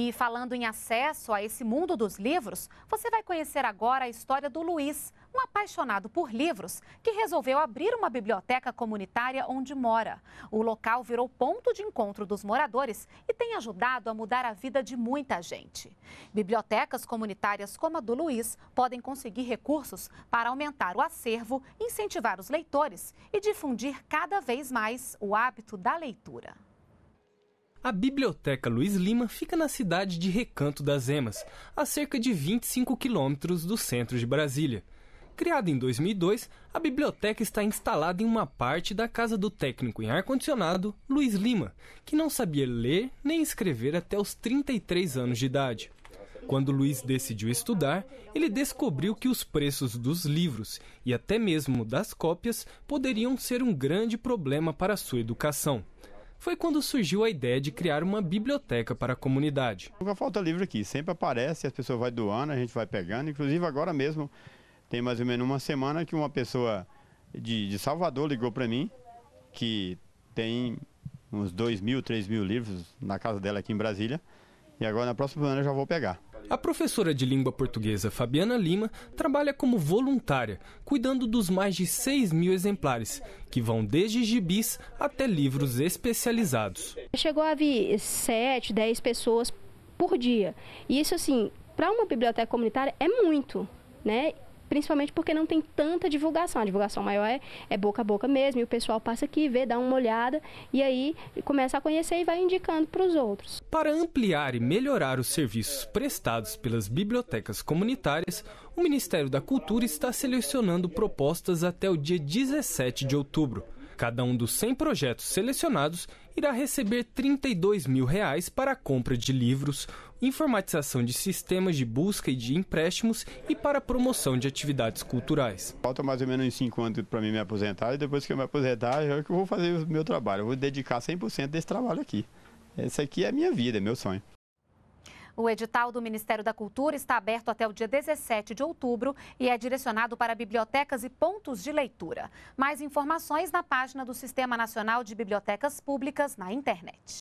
E falando em acesso a esse mundo dos livros, você vai conhecer agora a história do Luiz, um apaixonado por livros que resolveu abrir uma biblioteca comunitária onde mora. O local virou ponto de encontro dos moradores e tem ajudado a mudar a vida de muita gente. Bibliotecas comunitárias como a do Luiz podem conseguir recursos para aumentar o acervo, incentivar os leitores e difundir cada vez mais o hábito da leitura. A Biblioteca Luiz Lima fica na cidade de Recanto das Emas, a cerca de 25 quilômetros do centro de Brasília. Criada em 2002, a biblioteca está instalada em uma parte da casa do técnico em ar-condicionado, Luiz Lima, que não sabia ler nem escrever até os 33 anos de idade. Quando Luiz decidiu estudar, ele descobriu que os preços dos livros e até mesmo das cópias poderiam ser um grande problema para sua educação foi quando surgiu a ideia de criar uma biblioteca para a comunidade. Nunca falta livro aqui, sempre aparece, as pessoas vão doando, a gente vai pegando. Inclusive agora mesmo, tem mais ou menos uma semana que uma pessoa de, de Salvador ligou para mim, que tem uns 2 mil, 3 mil livros na casa dela aqui em Brasília. E agora na próxima semana eu já vou pegar. A professora de língua portuguesa Fabiana Lima trabalha como voluntária, cuidando dos mais de 6 mil exemplares, que vão desde gibis até livros especializados. Chegou a vir 7, 10 pessoas por dia. E isso, assim, para uma biblioteca comunitária é muito, né? principalmente porque não tem tanta divulgação. A divulgação maior é, é boca a boca mesmo, e o pessoal passa aqui, vê, dá uma olhada e aí começa a conhecer e vai indicando para os outros. Para ampliar e melhorar os serviços prestados pelas bibliotecas comunitárias, o Ministério da Cultura está selecionando propostas até o dia 17 de outubro. Cada um dos 100 projetos selecionados irá receber R$ 32 mil reais para a compra de livros, informatização de sistemas de busca e de empréstimos e para a promoção de atividades culturais. Falta mais ou menos uns 5 anos para mim me aposentar e depois que eu me aposentar é que eu vou fazer o meu trabalho, eu vou dedicar 100% desse trabalho aqui. Essa aqui é a minha vida, é meu sonho. O edital do Ministério da Cultura está aberto até o dia 17 de outubro e é direcionado para bibliotecas e pontos de leitura. Mais informações na página do Sistema Nacional de Bibliotecas Públicas na internet.